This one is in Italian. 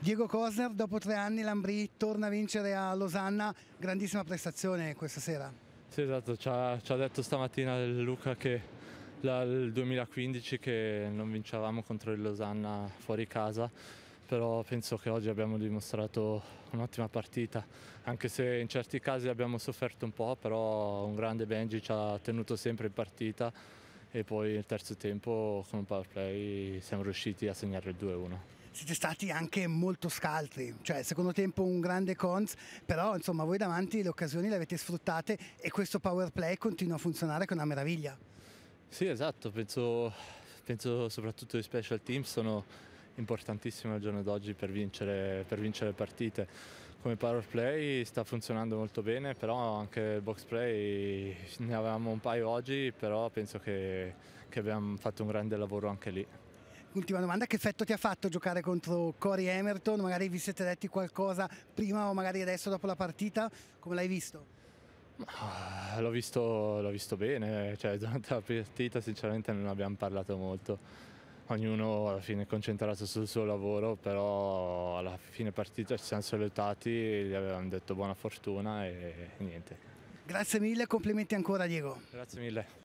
Diego Cosner, dopo tre anni l'Ambrì torna a vincere a Losanna, grandissima prestazione questa sera. Sì esatto, ci ha, ci ha detto stamattina Luca che dal 2015 che non vincevamo contro il Losanna fuori casa, però penso che oggi abbiamo dimostrato un'ottima partita, anche se in certi casi abbiamo sofferto un po', però un grande Benji ci ha tenuto sempre in partita e poi nel terzo tempo con un power play siamo riusciti a segnare il 2-1 siete stati anche molto scaltri, cioè secondo tempo un grande Cons, però insomma voi davanti le occasioni le avete sfruttate e questo power play continua a funzionare che è una meraviglia. Sì esatto, penso, penso soprattutto i special teams sono importantissimi al giorno d'oggi per vincere, per vincere partite. Come power play sta funzionando molto bene, però anche il box play ne avevamo un paio oggi, però penso che, che abbiamo fatto un grande lavoro anche lì. Ultima domanda, che effetto ti ha fatto giocare contro Cory Emerton? Magari vi siete detti qualcosa prima o magari adesso dopo la partita? Come l'hai visto? Ah, l'ho visto, visto, bene, cioè, durante la partita sinceramente non abbiamo parlato molto. Ognuno alla fine è concentrato sul suo lavoro, però alla fine partita ci siamo salutati, gli avevamo detto buona fortuna e niente. Grazie mille, complimenti ancora Diego. Grazie mille.